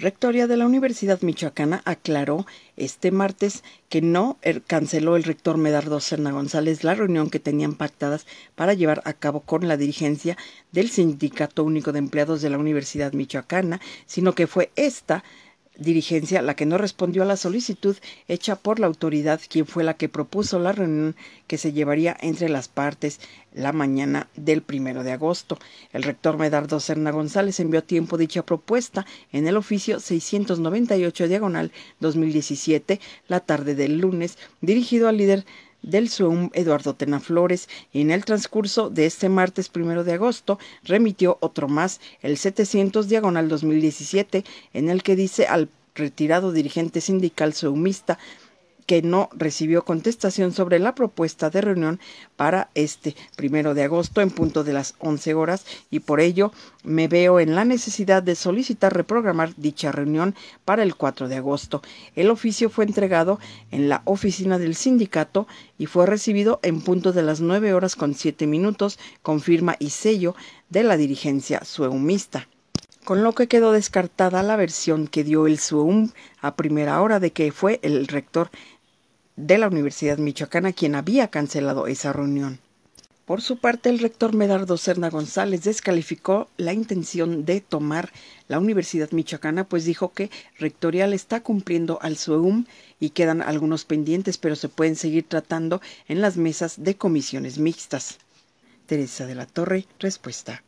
rectoría de la Universidad Michoacana aclaró este martes que no er, canceló el rector Medardo Serna González la reunión que tenían pactadas para llevar a cabo con la dirigencia del Sindicato Único de Empleados de la Universidad Michoacana, sino que fue esta dirigencia la que no respondió a la solicitud hecha por la autoridad, quien fue la que propuso la reunión que se llevaría entre las partes la mañana del primero de agosto. El rector Medardo Serna González envió a tiempo dicha propuesta en el oficio 698 diagonal 2017, la tarde del lunes, dirigido al líder del Zoom Eduardo Tenaflores, y En el transcurso de este martes primero de agosto remitió otro más, el 700 diagonal 2017, en el que dice al retirado dirigente sindical zoomista que no recibió contestación sobre la propuesta de reunión para este primero de agosto en punto de las 11 horas y por ello me veo en la necesidad de solicitar reprogramar dicha reunión para el 4 de agosto. El oficio fue entregado en la oficina del sindicato y fue recibido en punto de las 9 horas con 7 minutos con firma y sello de la dirigencia sueumista con lo que quedó descartada la versión que dio el SUUM a primera hora de que fue el rector de la Universidad Michoacana quien había cancelado esa reunión. Por su parte, el rector Medardo Cerna González descalificó la intención de tomar la Universidad Michoacana, pues dijo que Rectorial está cumpliendo al SUEUM y quedan algunos pendientes, pero se pueden seguir tratando en las mesas de comisiones mixtas. Teresa de la Torre, respuesta.